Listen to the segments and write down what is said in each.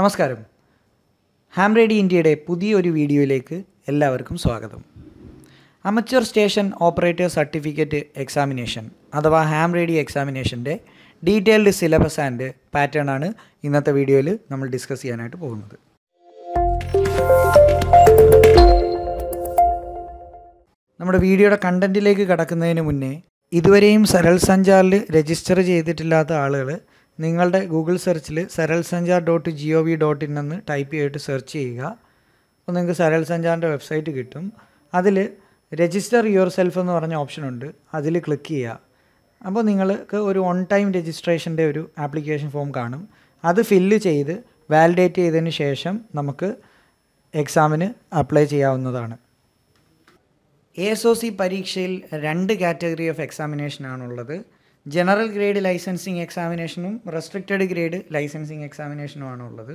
നമസ്കാരം ഹാം റേഡി ഇന്ത്യയുടെ പുതിയൊരു വീഡിയോയിലേക്ക് എല്ലാവർക്കും സ്വാഗതം amateur station operator certificate examination അഥവാ ഹാം റേഡി എക്സാമിനേഷൻ്റെ ഡീറ്റെയിൽഡ് സിലബസ് ആൻഡ് പാറ്റേൺ ആണ് ഇന്നത്തെ വീഡിയോയിൽ നമ്മൾ ഡിസ്കസ് ചെയ്യാനായിട്ട് പോകുന്നത് നമ്മുടെ വീഡിയോയുടെ കണ്ടൻറ്റിലേക്ക് കടക്കുന്നതിന് മുന്നേ ഇതുവരെയും സരൽ സഞ്ചാറിൽ രജിസ്റ്റർ ചെയ്തിട്ടില്ലാത്ത ആളുകൾ നിങ്ങളുടെ ഗൂഗിൾ സെർച്ചിൽ Saral Sanchar dot G O V dot in എന്ന് ടൈപ്പ് ചെയ്തിട്ട് സെർച്ച് ചെയ്യുക അപ്പോൾ നിങ്ങൾക്ക് സരൽ സഞ്ചാറിൻ്റെ വെബ്സൈറ്റ് കിട്ടും അതിൽ രജിസ്റ്റർ യുവർ സെൽഫ് എന്ന് പറഞ്ഞ ഓപ്ഷൻ ഉണ്ട് അതിൽ ക്ലിക്ക് ചെയ്യുക അപ്പോൾ നിങ്ങൾക്ക് ഒരു ഓൺ ടൈം രജിസ്ട്രേഷൻ്റെ ഒരു ആപ്ലിക്കേഷൻ ഫോം കാണും അത് ഫില്ല് ചെയ്ത് വാലിഡേറ്റ് ചെയ്തതിന് ശേഷം നമുക്ക് എക്സാമിന് അപ്ലൈ ചെയ്യാവുന്നതാണ് എ എസ് ഒ സി പരീക്ഷയിൽ രണ്ട് കാറ്റഗറി ഓഫ് എക്സാമിനേഷനാണുള്ളത് ജനറൽ ഗ്രേഡ് ലൈസൻസിങ് എക്സാമിനേഷനും റെസ്ട്രിക്റ്റഡ് ഗ്രേഡ് ലൈസൻസിങ് ആണ് ഉള്ളത്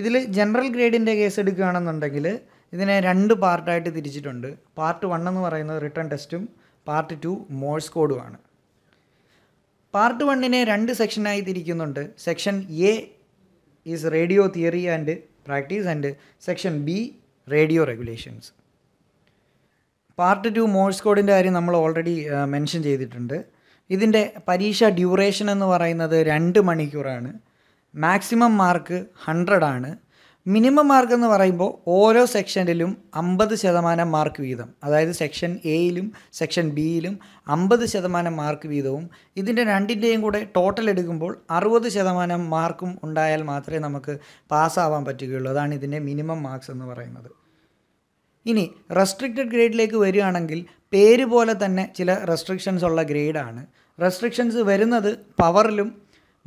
ഇതിൽ ജനറൽ ഗ്രേഡിൻ്റെ കേസ് എടുക്കുകയാണെന്നുണ്ടെങ്കിൽ ഇതിനെ രണ്ട് പാർട്ടായിട്ട് തിരിച്ചിട്ടുണ്ട് പാർട്ട് വൺ എന്ന് പറയുന്നത് റിട്ടേൺ ടെസ്റ്റും പാർട്ട് ടു മോഴ്സ് കോഡുമാണ് പാർട്ട് വണ്ണിനെ രണ്ട് സെക്ഷനായി തിരിക്കുന്നുണ്ട് section A is radio theory and practice and section B radio regulations part two Morse കോഡിൻ്റെ കാര്യം നമ്മൾ ഓൾറെഡി മെൻഷൻ ചെയ്തിട്ടുണ്ട് ഇതിൻ്റെ പരീക്ഷ ഡ്യൂറേഷൻ എന്ന് പറയുന്നത് രണ്ട് മണിക്കൂറാണ് മാക്സിമം മാർക്ക് ആണ് മിനിമം മാർക്ക് എന്ന് പറയുമ്പോൾ ഓരോ സെക്ഷനിലും അമ്പത് ശതമാനം മാർക്ക് വീതം അതായത് സെക്ഷൻ എയിലും സെക്ഷൻ ബിയിലും അമ്പത് ശതമാനം മാർക്ക് വീതവും ഇതിൻ്റെ രണ്ടിൻ്റെയും കൂടെ ടോട്ടൽ എടുക്കുമ്പോൾ അറുപത് ശതമാനം മാർക്കും ഉണ്ടായാൽ മാത്രമേ നമുക്ക് പാസ്സാവാൻ പറ്റുകയുള്ളൂ അതാണ് ഇതിൻ്റെ മിനിമം മാർക്സ് എന്ന് പറയുന്നത് ഇനി റെസ്ട്രിക്റ്റഡ് ഗ്രേഡിലേക്ക് വരികയാണെങ്കിൽ പേര് പോലെ തന്നെ ചില റെസ്ട്രിക്ഷൻസ് ഉള്ള ഗ്രേഡാണ് റെസ്ട്രിക്ഷൻസ് വരുന്നത് പവറിലും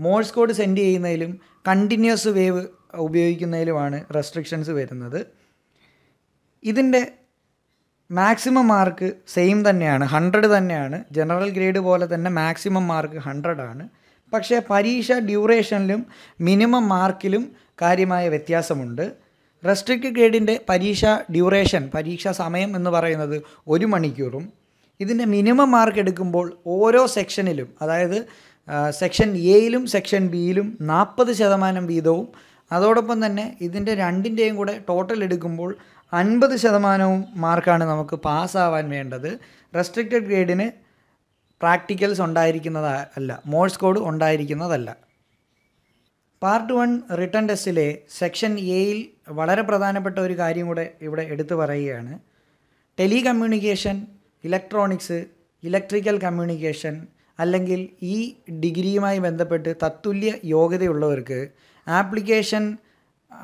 മോഴ്സ് കോഡ് സെൻഡ് ചെയ്യുന്നതിലും കണ്ടിന്യൂസ് വേവ് ഉപയോഗിക്കുന്നതിലുമാണ് റെസ്ട്രിക്ഷൻസ് വരുന്നത് ഇതിൻ്റെ മാക്സിമം മാർക്ക് സെയിം തന്നെയാണ് ഹൺഡ്രഡ് തന്നെയാണ് ജനറൽ ഗ്രേഡ് പോലെ തന്നെ മാക്സിമം മാർക്ക് ഹൺഡ്രഡാണ് പക്ഷേ പരീക്ഷ ഡ്യൂറേഷനിലും മിനിമം മാർക്കിലും കാര്യമായ വ്യത്യാസമുണ്ട് റെസ്ട്രിക്ട് ഗ്രേഡിൻ്റെ പരീക്ഷ ഡ്യൂറേഷൻ പരീക്ഷാ സമയം എന്ന് പറയുന്നത് ഒരു മണിക്കൂറും ഇതിൻ്റെ മിനിമം മാർക്ക് എടുക്കുമ്പോൾ ഓരോ സെക്ഷനിലും അതായത് സെക്ഷൻ എയിലും സെക്ഷൻ ബിയിലും നാൽപ്പത് ശതമാനം വീതവും അതോടൊപ്പം തന്നെ ഇതിൻ്റെ രണ്ടിൻ്റെയും കൂടെ ടോട്ടൽ എടുക്കുമ്പോൾ അൻപത് ശതമാനവും മാർക്കാണ് നമുക്ക് പാസ്സാവാൻ വേണ്ടത് റെസ്ട്രിക്റ്റഡ് ഗ്രേഡിന് പ്രാക്ടിക്കൽസ് ഉണ്ടായിരിക്കുന്നതല്ല മോഴ്സ് കോഡ് ഉണ്ടായിരിക്കുന്നതല്ല പാർട്ട് വൺ റിട്ടേൺ ടെസ്റ്റിലെ സെക്ഷൻ എയിൽ വളരെ പ്രധാനപ്പെട്ട ഒരു കാര്യം കൂടെ ഇവിടെ എടുത്തു പറയുകയാണ് telecommunication electronics electrical communication അല്ലെങ്കിൽ ഈ ഡിഗ്രിയുമായി ബന്ധപ്പെട്ട് തത്തുല്യ യോഗ്യതയുള്ളവർക്ക് ആപ്ലിക്കേഷൻ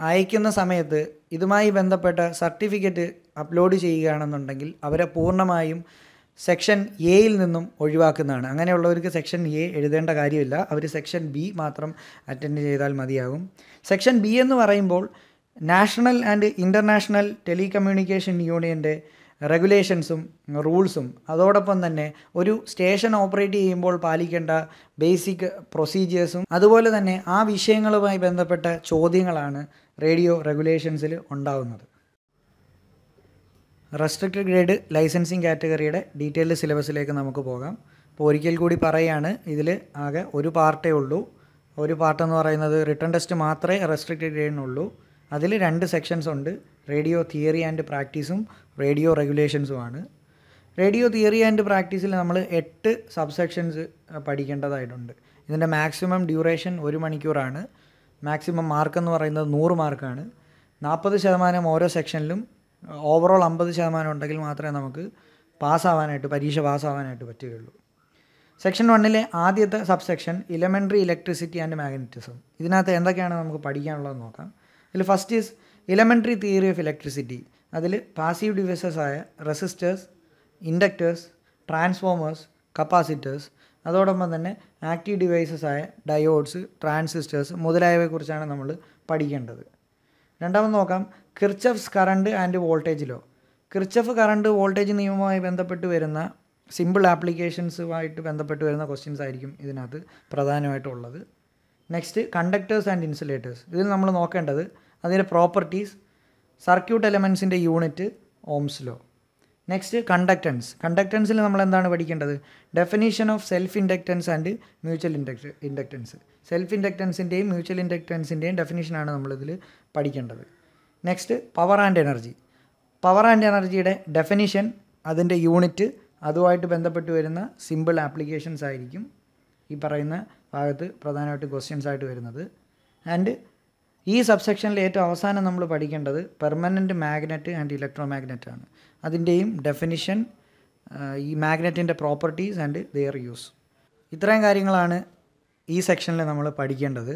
അയക്കുന്ന സമയത്ത് ഇതുമായി ബന്ധപ്പെട്ട സർട്ടിഫിക്കറ്റ് അപ്ലോഡ് ചെയ്യുകയാണെന്നുണ്ടെങ്കിൽ അവരെ പൂർണ്ണമായും സെക്ഷൻ എയിൽ നിന്നും ഒഴിവാക്കുന്നതാണ് അങ്ങനെയുള്ളവർക്ക് സെക്ഷൻ എ എഴുതേണ്ട കാര്യമില്ല അവർ സെക്ഷൻ ബി മാത്രം അറ്റൻഡ് ചെയ്താൽ മതിയാകും സെക്ഷൻ ബി എന്ന് പറയുമ്പോൾ നാഷണൽ ആൻഡ് ഇൻ്റർനാഷണൽ ടെലികമ്മ്യൂണിക്കേഷൻ യൂണിയൻ്റെ റെഗുലേഷൻസും റൂൾസും അതോടൊപ്പം തന്നെ ഒരു സ്റ്റേഷൻ ഓപ്പറേറ്റ് ചെയ്യുമ്പോൾ പാലിക്കേണ്ട ബേസിക് പ്രൊസീജിയേഴ്സും അതുപോലെ തന്നെ ആ വിഷയങ്ങളുമായി ബന്ധപ്പെട്ട ചോദ്യങ്ങളാണ് റേഡിയോ റെഗുലേഷൻസിൽ ഉണ്ടാകുന്നത് റെസ്ട്രിക്റ്റഡ് ഗ്രേഡ് ലൈസൻസിങ് കാറ്റഗറിയുടെ ഡീറ്റെയിൽഡ് സിലബസിലേക്ക് നമുക്ക് പോകാം അപ്പോൾ ഒരിക്കൽ കൂടി പറയുകയാണ് ഇതിൽ ആകെ ഒരു പാർട്ടേ ഉള്ളൂ ഒരു പാർട്ട് എന്ന് പറയുന്നത് റിട്ടേൺ ടെസ്റ്റ് മാത്രമേ റെസ്ട്രിക്റ്റഡ് ഗ്രേഡിനുള്ളൂ അതിൽ രണ്ട് സെക്ഷൻസ് ഉണ്ട് റേഡിയോ തിയറി ആൻഡ് പ്രാക്ടീസും റേഡിയോ റെഗുലേഷൻസുമാണ് റേഡിയോ തിയറി ആൻഡ് പ്രാക്ടീസിൽ നമ്മൾ എട്ട് സബ് സെക്ഷൻസ് പഠിക്കേണ്ടതായിട്ടുണ്ട് ഇതിൻ്റെ മാക്സിമം ഡ്യൂറേഷൻ ഒരു മണിക്കൂറാണ് മാക്സിമം മാർക്ക് എന്ന് പറയുന്നത് നൂറ് മാർക്കാണ് നാൽപ്പത് ശതമാനം ഓരോ സെക്ഷനിലും ഓവറോൾ അമ്പത് ശതമാനം ഉണ്ടെങ്കിൽ മാത്രമേ നമുക്ക് പാസ്സാവാനായിട്ട് പരീക്ഷ പാസ്സാവാനായിട്ട് പറ്റുകയുള്ളൂ സെക്ഷൻ വണ്ണിലെ ആദ്യത്തെ subsection elementary electricity and magnetism ഇതിനകത്ത് എന്തൊക്കെയാണ് നമുക്ക് പഠിക്കാനുള്ളതെന്ന് നോക്കാം ഇതിൽ first is elementary theory of electricity അതിൽ പാസീവ് ഡിവൈസസ് ആയ റെസിസ്റ്റേഴ്സ് ഇൻഡക്റ്റേഴ്സ് ട്രാൻസ്ഫോമേഴ്സ് കപ്പാസിറ്റേഴ്സ് അതോടൊപ്പം തന്നെ ആക്റ്റീവ് ഡിവൈസസ് ആയ ഡയോഡ്സ് ട്രാൻസിസ്റ്റേഴ്സ് മുതലായവയെക്കുറിച്ചാണ് നമ്മൾ പഠിക്കേണ്ടത് രണ്ടാമത് നോക്കാം Kirchhoff's current and voltage law Kirchhoff current voltage നിയമവുമായി ബന്ധപ്പെട്ട് വരുന്ന സിമ്പിൾ ആപ്ലിക്കേഷൻസുമായിട്ട് ബന്ധപ്പെട്ട് വരുന്ന ക്വസ്റ്റ്യൻസ് ആയിരിക്കും ഇതിനകത്ത് പ്രധാനമായിട്ടുള്ളത് നെക്സ്റ്റ് കണ്ടക്ടേഴ്സ് ആൻഡ് ഇൻസുലേറ്റേഴ്സ് ഇതിൽ നമ്മൾ നോക്കേണ്ടത് അതിൻ്റെ പ്രോപ്പർട്ടീസ് സർക്യൂട്ട് എലമെൻസിൻ്റെ unit Ohm's law next conductance കണ്ടക്ടൻസിൽ നമ്മൾ എന്താണ് പഠിക്കേണ്ടത് definition of self inductance and mutual induct inductance self ഇൻഡക്റ്റൻസിൻ്റെയും മ്യൂച്വൽ ഇൻഡക്റ്റൻസിൻ്റെയും ഡെഫിനീഷനാണ് നമ്മളിതിൽ പഠിക്കേണ്ടത് next power and energy power and എനർജിയുടെ ഡെഫിനിഷൻ അതിൻ്റെ യൂണിറ്റ് അതുമായിട്ട് ബന്ധപ്പെട്ട് വരുന്ന സിമ്പിൾ ആപ്ലിക്കേഷൻസ് ആയിരിക്കും ഈ പറയുന്ന ഭാഗത്ത് പ്രധാനമായിട്ട് ക്വസ്റ്റ്യൻസ് ആയിട്ട് വരുന്നത് ആൻഡ് ഈ സബ്സെക്ഷനിൽ ഏറ്റവും അവസാനം നമ്മൾ പഠിക്കേണ്ടത് permanent magnet and electromagnet ആണ് അതിൻ്റെയും ഡെഫിനിഷൻ ഈ മാഗ്നറ്റിൻ്റെ പ്രോപ്പർട്ടീസ് ആൻഡ് ദെയർ യൂസ് ഇത്രയും കാര്യങ്ങളാണ് ഈ സെക്ഷനിൽ നമ്മൾ പഠിക്കേണ്ടത്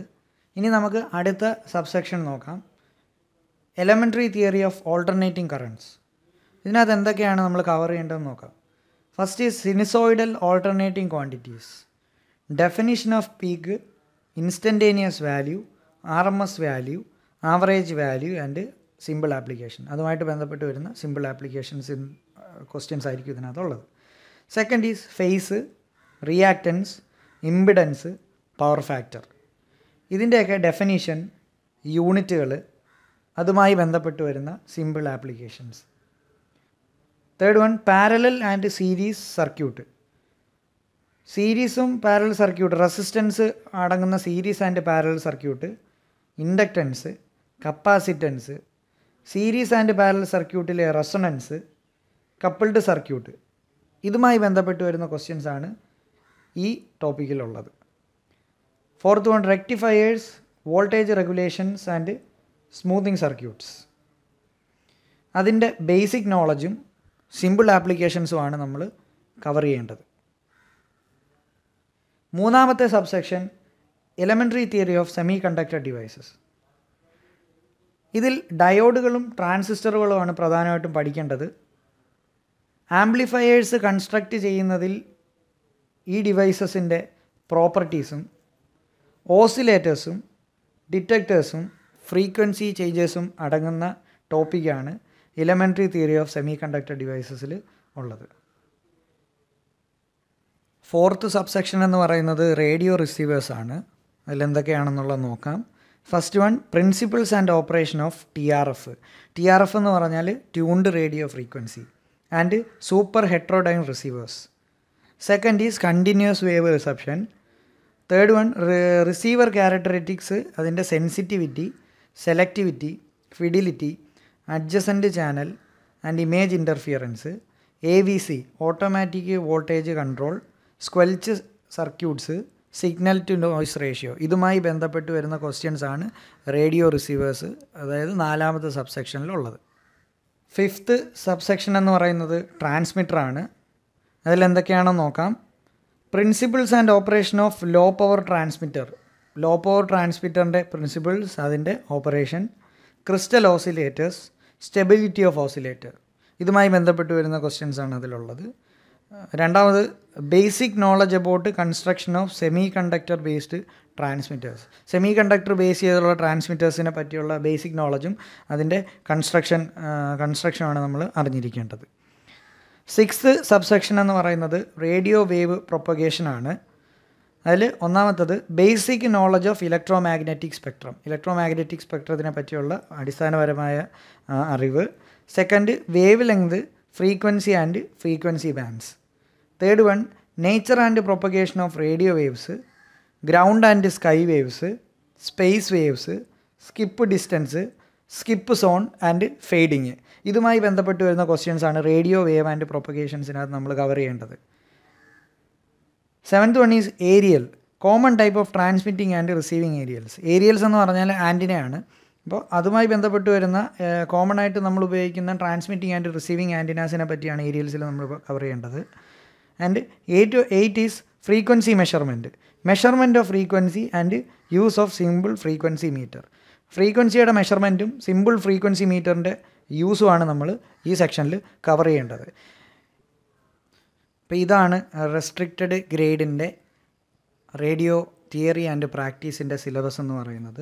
ഇനി നമുക്ക് അടുത്ത സബ്സെക്ഷൻ നോക്കാം elementary theory of alternating currents ഇതിനകത്ത് എന്തൊക്കെയാണ് നമ്മൾ കവർ ചെയ്യേണ്ടതെന്ന് നോക്കാം first is sinusoidal alternating quantities definition of peak instantaneous value R M S value average value and simple application അതുമായിട്ട് ബന്ധപ്പെട്ട് വരുന്ന സിമ്പിൾ ആപ്ലിക്കേഷൻസ് ഇൻ ക്വസ്റ്റ്യൻസ് ആയിരിക്കും ഇതിനകത്തുള്ളത് second is phase reactance impedance power factor ഇതിൻ്റെയൊക്കെ definition യൂണിറ്റുകൾ അതുമായി ബന്ധപ്പെട്ട് വരുന്ന simple applications third one parallel and series circuit സീരീസും പാരൽ സർക്യൂട്ട് റെസിസ്റ്റൻസ് അടങ്ങുന്ന series and parallel circuit inductance capacitance series and parallel സർക്യൂട്ടിലെ റെസണൻസ് കപ്പിൾഡ് സർക്യൂട്ട് ഇതുമായി ബന്ധപ്പെട്ട് വരുന്ന ക്വസ്റ്റ്യൻസ് ആണ് ഈ ടോപ്പിക്കിലുള്ളത് fourth one rectifiers voltage regulations and smoothing circuits അതിൻ്റെ ബേസിക് നോളജും സിമ്പിൾ ആപ്ലിക്കേഷൻസുമാണ് നമ്മൾ കവർ ചെയ്യേണ്ടത് മൂന്നാമത്തെ subsection elementary theory of semiconductor devices ഇതിൽ ഡയോഡുകളും ട്രാൻസിസ്റ്ററുകളുമാണ് പ്രധാനമായിട്ടും പഠിക്കേണ്ടത് ആംപ്ലിഫയേഴ്സ് കൺസ്ട്രക്റ്റ് ചെയ്യുന്നതിൽ ഈ ഡിവൈസസിൻ്റെ പ്രോപ്പർട്ടീസും ഓസിലേറ്റേഴ്സും ഡിറ്റക്ടേഴ്സും ഫ്രീക്വൻസി ചേഞ്ചസും അടങ്ങുന്ന ടോപ്പിക്കാണ് elementary theory of semiconductor ഡിവൈസസിൽ ഉള്ളത് ഫോർത്ത് സബ്സെക്ഷൻ എന്ന് പറയുന്നത് റേഡിയോ റിസീവേഴ്സ് ആണ് അതിലെന്തൊക്കെയാണെന്നുള്ളത് നോക്കാം first one principles and operation of T R F T R F എന്ന് പറഞ്ഞാൽ tuned radio frequency and superheterodyne receivers second is continuous wave reception third one receiver characteristics അതിൻ്റെ sensitivity selectivity fidelity adjacent channel and image interference A V C automatic voltage control squelch circuits signal to noise ratio ഇതുമായി ബന്ധപ്പെട്ട് വരുന്ന questions ആണ് radio receivers അതായത് നാലാമത്തെ ഉള്ളത് fifth subsection എന്ന് പറയുന്നത് ട്രാൻസ്മിറ്ററാണ് അതിലെന്തൊക്കെയാണെന്ന് നോക്കാം principles and operation of low power transmitter low power ട്രാൻസ്മിറ്ററിൻ്റെ പ്രിൻസിപ്പിൾസ് അതിൻ്റെ operation crystal oscillators stability of oscillator ഇതുമായി ബന്ധപ്പെട്ട് വരുന്ന ക്വസ്റ്റ്യൻസ് ആണ് അതിലുള്ളത് രണ്ടാമത് basic knowledge about construction of semiconductor based transmitters semiconductor base ചെയ്തുള്ള ട്രാൻസ്മിറ്റേഴ്സിനെ പറ്റിയുള്ള ബേസിക് നോളജും അതിൻ്റെ കൺസ്ട്രക്ഷൻ കൺസ്ട്രക്ഷനാണ് നമ്മൾ അറിഞ്ഞിരിക്കേണ്ടത് സിക്സ് സബ്സെക്ഷൻ എന്ന് പറയുന്നത് റേഡിയോ വേവ് പ്രൊപ്പഗേഷനാണ് അതിൽ ഒന്നാമത്തത് basic knowledge of electromagnetic spectrum electromagnetic സ്പെക്ട്രത്തിനെ പറ്റിയുള്ള അടിസ്ഥാനപരമായ അറിവ് second wavelength frequency and frequency bands third one nature and propagation of radio waves ground and sky waves space waves skip distance skip zone and fading ഇതുമായി ബന്ധപ്പെട്ട് വരുന്ന questions ആണ് radio wave and പ്രൊപ്പഗേഷൻസിനകത്ത് നമ്മൾ cover ചെയ്യേണ്ടത് seventh one is aerial common type of transmitting and receiving aerials aerials എന്ന് പറഞ്ഞാൽ ആൻറ്റിനയാണ് അപ്പോൾ അതുമായി ബന്ധപ്പെട്ട് വരുന്ന കോമൺ ആയിട്ട് നമ്മൾ ഉപയോഗിക്കുന്ന ട്രാൻസ്മിറ്റിംഗ് ആൻഡ് റിസീവിങ് ആൻറ്റിനാസിനെ പറ്റിയാണ് ഏരിയൽസിൽ നമ്മൾ കവർ ചെയ്യേണ്ടത് and eight eight is frequency measurement measurement of frequency and use of simple frequency meter ഫ്രീക്വൻസിയുടെ മെഷർമെൻറ്റും സിമ്പിൾ ഫ്രീക്വൻസി മീറ്ററിൻ്റെ യൂസുമാണ് നമ്മൾ ഈ സെക്ഷനിൽ കവർ ചെയ്യേണ്ടത് അപ്പോൾ ഇതാണ് റെസ്ട്രിക്റ്റഡ് ഗ്രേഡിൻ്റെ റേഡിയോ തിയറി ആൻഡ് പ്രാക്ടീസിൻ്റെ സിലബസ് എന്ന് പറയുന്നത്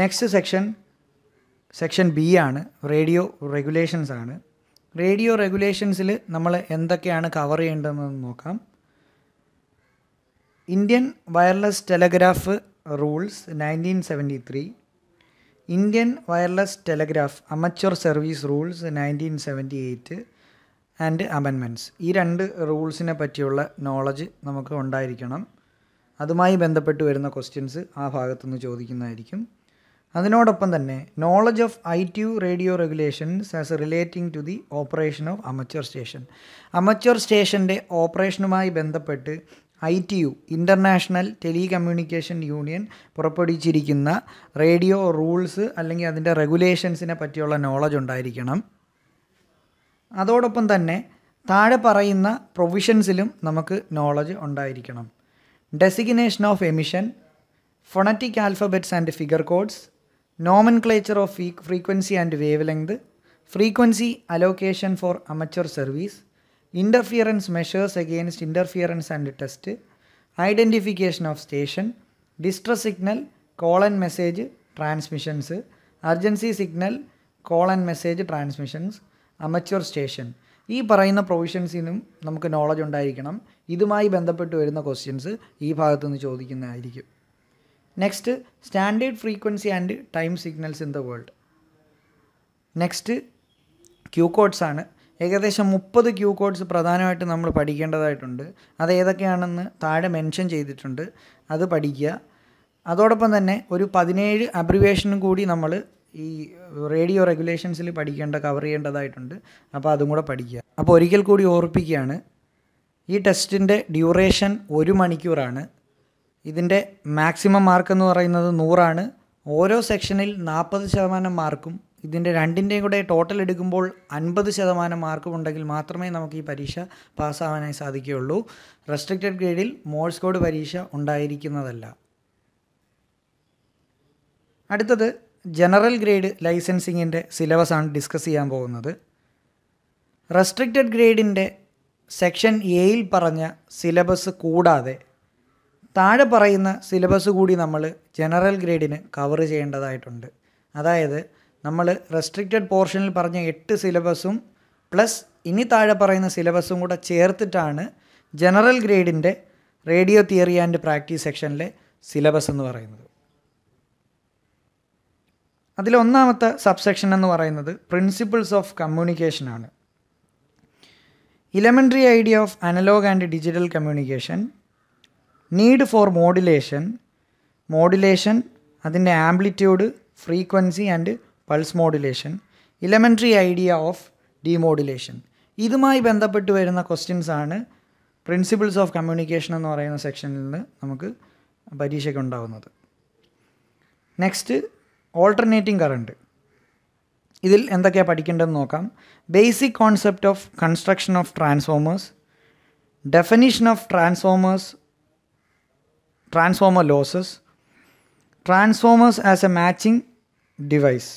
നെക്സ്റ്റ് സെക്ഷൻ സെക്ഷൻ ബി ആണ് റേഡിയോ റെഗുലേഷൻസ് ആണ് റേഡിയോ റെഗുലേഷൻസിൽ നമ്മൾ എന്തൊക്കെയാണ് കവർ ചെയ്യേണ്ടതെന്ന് നോക്കാം Indian wireless telegraph rules nineteen seventy three Indian wireless telegraph amateur service rules nineteen seventy eight and amendments ഈ രണ്ട് റൂൾസിനെ പറ്റിയുള്ള നോളജ് നമുക്ക് ഉണ്ടായിരിക്കണം അതുമായി ബന്ധപ്പെട്ട് വരുന്ന ക്വസ്റ്റ്യൻസ് ആ ഭാഗത്തുനിന്ന് ചോദിക്കുന്നതായിരിക്കും അതിനോടൊപ്പം തന്നെ knowledge of I T radio regulations as relating to the operation of amateur station amateur സ്റ്റേഷൻ്റെ ഓപ്പറേഷനുമായി ബന്ധപ്പെട്ട് I T U international telecommunication union പുറപ്പെടുവിച്ചിരിക്കുന്ന റേഡിയോ റൂൾസ് അല്ലെങ്കിൽ അതിൻ്റെ റെഗുലേഷൻസിനെ പറ്റിയുള്ള നോളജ് ഉണ്ടായിരിക്കണം അതോടൊപ്പം തന്നെ താഴെ പറയുന്ന പ്രൊവിഷൻസിലും നമുക്ക് നോളജ് ഉണ്ടായിരിക്കണം designation of emission phonetic alphabets and figure codes nomenclature of frequency and wavelength frequency allocation for amateur service interference measures against interference and test identification of station distress signal call and message transmissions urgency signal call and message transmissions amateur station ഈ പറയുന്ന പ്രൊവിഷൻസിനും നമുക്ക് knowledge ഉണ്ടായിരിക്കണം ഇതുമായി ബന്ധപ്പെട്ട് വരുന്ന questions ഈ ഭാഗത്തുനിന്ന് ചോദിക്കുന്നതായിരിക്കും next standard frequency and time signals in the world next Q codes ആണ് ഏകദേശം മുപ്പത് ക്യൂ കോഡ്സ് പ്രധാനമായിട്ട് നമ്മൾ പഠിക്കേണ്ടതായിട്ടുണ്ട് അത് ഏതൊക്കെയാണെന്ന് താഴെ മെൻഷൻ ചെയ്തിട്ടുണ്ട് അത് പഠിക്കുക അതോടൊപ്പം തന്നെ ഒരു പതിനേഴ് അബ്രിവേഷനും കൂടി നമ്മൾ ഈ റേഡിയോ റെഗുലേഷൻസിൽ പഠിക്കേണ്ട കവർ ചെയ്യേണ്ടതായിട്ടുണ്ട് അപ്പോൾ അതും കൂടെ പഠിക്കുക അപ്പോൾ ഒരിക്കൽ കൂടി ഓർപ്പിക്കുകയാണ് ഈ ടെസ്റ്റിൻ്റെ ഡ്യൂറേഷൻ ഒരു മണിക്കൂറാണ് ഇതിൻ്റെ മാക്സിമം മാർക്ക് എന്ന് പറയുന്നത് നൂറാണ് ഓരോ സെക്ഷനിൽ നാൽപ്പത് ശതമാനം മാർക്കും ഇതിൻ്റെ രണ്ടിൻ്റെയും കൂടെ ടോട്ടൽ എടുക്കുമ്പോൾ അൻപത് ശതമാനം മാർക്കും ഉണ്ടെങ്കിൽ മാത്രമേ നമുക്ക് ഈ പരീക്ഷ പാസ്സാവാനായി സാധിക്കുകയുള്ളൂ റെസ്ട്രിക്റ്റഡ് ഗ്രേഡിൽ മോഴ്സ് കോഡ് പരീക്ഷ ഉണ്ടായിരിക്കുന്നതല്ല അടുത്തത് ജനറൽ ഗ്രേഡ് ലൈസൻസിങ്ങിൻ്റെ സിലബസാണ് ഡിസ്കസ് ചെയ്യാൻ പോകുന്നത് റെസ്ട്രിക്റ്റഡ് ഗ്രേഡിൻ്റെ സെക്ഷൻ എയിൽ പറഞ്ഞ സിലബസ് കൂടാതെ താഴെ പറയുന്ന സിലബസ് കൂടി നമ്മൾ ജനറൽ ഗ്രേഡിന് കവർ ചെയ്യേണ്ടതായിട്ടുണ്ട് അതായത് നമ്മൾ റെസ്ട്രിക്റ്റഡ് പോർഷനിൽ പറഞ്ഞ എട്ട് സിലബസും പ്ലസ് ഇനി താഴെ പറയുന്ന സിലബസും കൂടെ ചേർത്തിട്ടാണ് ജനറൽ ഗ്രേഡിൻ്റെ റേഡിയോ തിയറി ആൻഡ് പ്രാക്ടീസ് സെക്ഷനിലെ സിലബസ് എന്ന് പറയുന്നത് അതിലൊന്നാമത്തെ സബ്സെക്ഷൻ എന്ന് പറയുന്നത് പ്രിൻസിപ്പിൾസ് ഓഫ് കമ്മ്യൂണിക്കേഷൻ ആണ് elementary idea of analog and digital communication need for modulation modulation അതിൻ്റെ amplitude frequency and pulse modulation elementary idea of demodulation ഇതുമായി ബന്ധപ്പെട്ട് വരുന്ന ക്വസ്റ്റ്യൻസ് ആണ് പ്രിൻസിപ്പിൾസ് ഓഫ് കമ്മ്യൂണിക്കേഷൻ എന്ന് പറയുന്ന സെക്ഷനിൽ നിന്ന് നമുക്ക് പരീക്ഷയ്ക്ക് ഉണ്ടാവുന്നത് നെക്സ്റ്റ് ഓൾട്ടർനേറ്റിംഗ് കറണ്ട് ഇതിൽ എന്തൊക്കെയാണ് പഠിക്കേണ്ടതെന്ന് നോക്കാം basic concept of construction of transformers definition of transformers transformer losses transformers as a matching device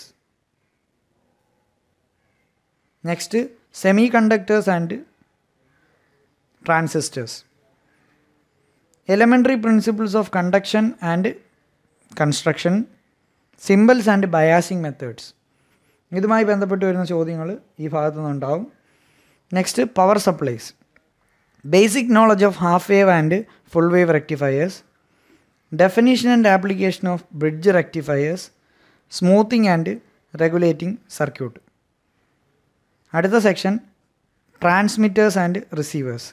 next semiconductor and transistors elementary principles of conduction and construction symbols and biasing methods ഇതുമായി ബന്ധപ്പെട്ട് വരുന്ന ചോദ്യങ്ങൾ ഈ ഭാഗത്തു നിന്നുണ്ടാവും next power supplies basic knowledge of half wave and full wave rectifiers definition and application of bridge rectifiers smoothing and regulating circuit അടുത്ത section transmitters and receivers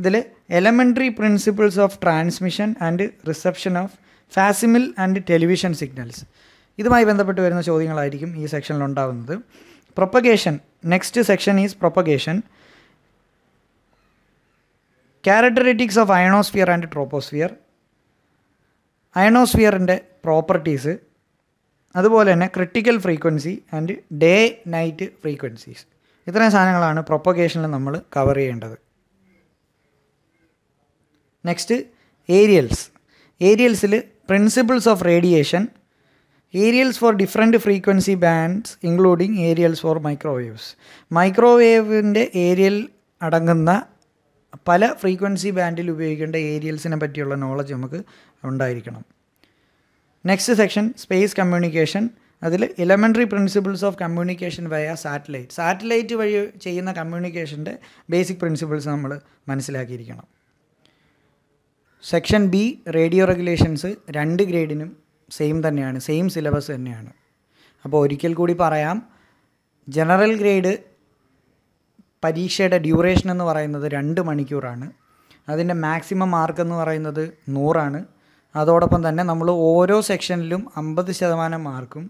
ഇതിൽ elementary principles of transmission and reception of facsimile and television signals ഇതുമായി ബന്ധപ്പെട്ട് വരുന്ന ചോദ്യങ്ങളായിരിക്കും ഈ സെക്ഷനിൽ ഉണ്ടാകുന്നത് propagation next section is propagation characteristics of ionosphere and troposphere അയണോസ്ഫിയറിൻ്റെ പ്രോപ്പർട്ടീസ് അതുപോലെ തന്നെ critical frequency and day night frequencies ഇത്രയും സാധനങ്ങളാണ് പ്രൊപ്പഗേഷനിൽ നമ്മൾ കവർ ചെയ്യേണ്ടത് നെക്സ്റ്റ് ഏരിയൽസ് ഏരിയൽസിൽ principles of radiation aerials for different frequency bands including aerials for microwaves മൈക്രോവേവിൻ്റെ ഏരിയൽ അടങ്ങുന്ന പല ഫ്രീക്വൻസി ബാൻഡിൽ ഉപയോഗിക്കേണ്ട ഏരിയൽസിനെ പറ്റിയുള്ള നോളജ് നമുക്ക് ഉണ്ടായിരിക്കണം നെക്സ്റ്റ് സെക്ഷൻ സ്പേസ് കമ്മ്യൂണിക്കേഷൻ അതിൽ elementary principles of communication via satellite satellite വഴി ചെയ്യുന്ന കമ്മ്യൂണിക്കേഷൻ്റെ ബേസിക് പ്രിൻസിപ്പിൾസ് നമ്മൾ മനസ്സിലാക്കിയിരിക്കണം സെക്ഷൻ ബി റേഡിയോ റെഗുലേഷൻസ് രണ്ട് ഗ്രേഡിനും സെയിം തന്നെയാണ് സെയിം സിലബസ് തന്നെയാണ് അപ്പോൾ ഒരിക്കൽ കൂടി പറയാം ജനറൽ ഗ്രേഡ് പരീക്ഷയുടെ ഡ്യൂറേഷൻ എന്ന് പറയുന്നത് രണ്ട് മണിക്കൂറാണ് അതിൻ്റെ മാക്സിമം മാർക്ക് എന്ന് പറയുന്നത് നൂറാണ് അതോടൊപ്പം തന്നെ നമ്മൾ ഓരോ സെക്ഷനിലും അമ്പത് ശതമാനം മാർക്കും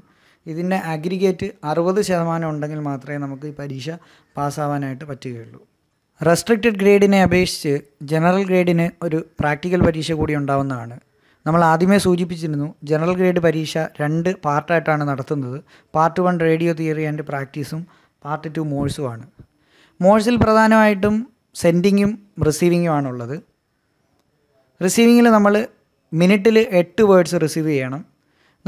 ഇതിൻ്റെ അഗ്രിഗേറ്റ് അറുപത് ശതമാനം ഉണ്ടെങ്കിൽ മാത്രമേ നമുക്ക് ഈ പരീക്ഷ പാസ്സാവാനായിട്ട് പറ്റുകയുള്ളൂ റെസ്ട്രിക്റ്റഡ് ഗ്രേഡിനെ അപേക്ഷിച്ച് ജനറൽ ഗ്രേഡിന് ഒരു പ്രാക്ടിക്കൽ പരീക്ഷ കൂടി ഉണ്ടാവുന്നതാണ് നമ്മൾ ആദ്യമേ സൂചിപ്പിച്ചിരുന്നു ജനറൽ ഗ്രേഡ് പരീക്ഷ രണ്ട് പാർട്ടായിട്ടാണ് നടത്തുന്നത് part one radio theory and പ്രാക്ടീസും പാർട്ട് ടു മോഴ്സുമാണ് മോഴ്സിൽ പ്രധാനമായിട്ടും സെൻഡിങ്ങും റിസീവിങ്ങുമാണുള്ളത് റിസീവിങ്ങിൽ നമ്മൾ മിനിറ്റിൽ എട്ട് വേർഡ്സ് റിസീവ് ചെയ്യണം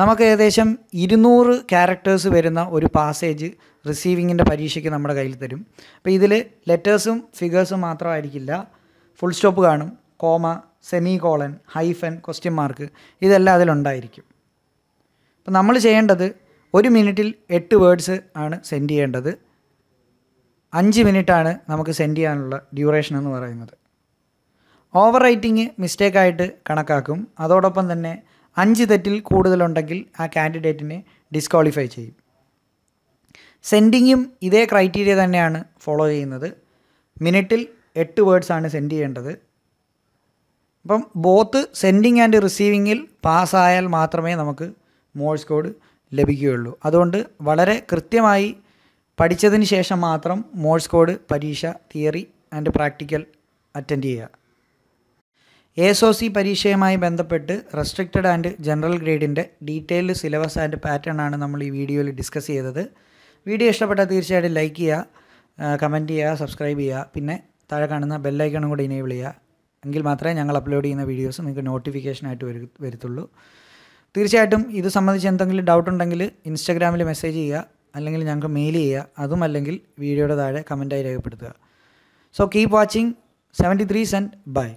നമുക്ക് ഏകദേശം ഇരുന്നൂറ് ക്യാരക്ടേഴ്സ് വരുന്ന ഒരു പാസേജ് റിസീവിങ്ങിൻ്റെ പരീക്ഷയ്ക്ക് നമ്മുടെ കയ്യിൽ തരും അപ്പോൾ ഇതിൽ ലെറ്റേഴ്സും ഫിഗേഴ്സും മാത്രമായിരിക്കില്ല ഫുൾ സ്റ്റോപ്പ് കാണും comma semicolon hyphen question mark ഇതെല്ലാം അതിലുണ്ടായിരിക്കും അപ്പം നമ്മൾ ചെയ്യേണ്ടത് ഒരു മിനിറ്റിൽ എട്ട് വേർഡ്സ് ആണ് സെൻഡ് ചെയ്യേണ്ടത് അഞ്ച് മിനിറ്റാണ് നമുക്ക് സെൻഡ് ചെയ്യാനുള്ള ഡ്യൂറേഷൻ എന്ന് പറയുന്നത് ഓവർ റൈറ്റിങ് മിസ്റ്റേക്കായിട്ട് കണക്കാക്കും അതോടൊപ്പം തന്നെ അഞ്ച് തെറ്റിൽ കൂടുതലുണ്ടെങ്കിൽ ആ കാൻഡിഡേറ്റിനെ ഡിസ്ക്വാളിഫൈ ചെയ്യും സെൻഡിങ്ങും ഇതേ ക്രൈറ്റീരിയ തന്നെയാണ് ഫോളോ ചെയ്യുന്നത് മിനിറ്റിൽ എട്ട് വേർഡ്സാണ് സെൻഡ് ചെയ്യേണ്ടത് അപ്പം ബോത്ത് സെൻഡിങ് ആൻഡ് റിസീവിങ്ങിൽ പാസ്സായാൽ മാത്രമേ നമുക്ക് മോഴ്സ് കോഡ് ലഭിക്കുകയുള്ളൂ അതുകൊണ്ട് വളരെ കൃത്യമായി പഠിച്ചതിന് ശേഷം മാത്രം മോഴ്സ് കോഡ് പരീക്ഷ തിയറി ആൻഡ് പ്രാക്ടിക്കൽ അറ്റൻഡ് ചെയ്യുക എ സോ സി പരീക്ഷയുമായി ബന്ധപ്പെട്ട് റെസ്ട്രിക്റ്റഡ് ആൻഡ് ജനറൽ ഗ്രേഡിൻ്റെ ഡീറ്റെയിൽഡ് സിലബസ് ആൻഡ് പാറ്റേൺ ആണ് നമ്മൾ ഈ വീഡിയോയിൽ ഡിസ്കസ് ചെയ്തത് വീഡിയോ ഇഷ്ടപ്പെട്ടാൽ തീർച്ചയായിട്ടും ലൈക്ക് ചെയ്യുക കമൻറ്റ് ചെയ്യുക സബ്സ്ക്രൈബ് ചെയ്യുക പിന്നെ താഴെ കാണുന്ന ബെല്ലൈക്കണും കൂടി ഇനേബിൾ ചെയ്യുക എങ്കിൽ മാത്രമേ ഞങ്ങൾ അപ്ലോഡ് ചെയ്യുന്ന വീഡിയോസ് നിങ്ങൾക്ക് നോട്ടിഫിക്കേഷനായിട്ട് വരു വരുത്തുള്ളൂ തീർച്ചയായിട്ടും ഇത് സംബന്ധിച്ച് എന്തെങ്കിലും ഡൗട്ട് ഉണ്ടെങ്കിൽ ഇൻസ്റ്റാഗ്രാമിൽ മെസ്സേജ് ചെയ്യുക അല്ലെങ്കിൽ ഞങ്ങൾക്ക് മെയിൽ ചെയ്യുക അതും അല്ലെങ്കിൽ വീഡിയോയുടെ താഴെ കമൻറ്റായി രേഖപ്പെടുത്തുക so keep watching seventy three cent by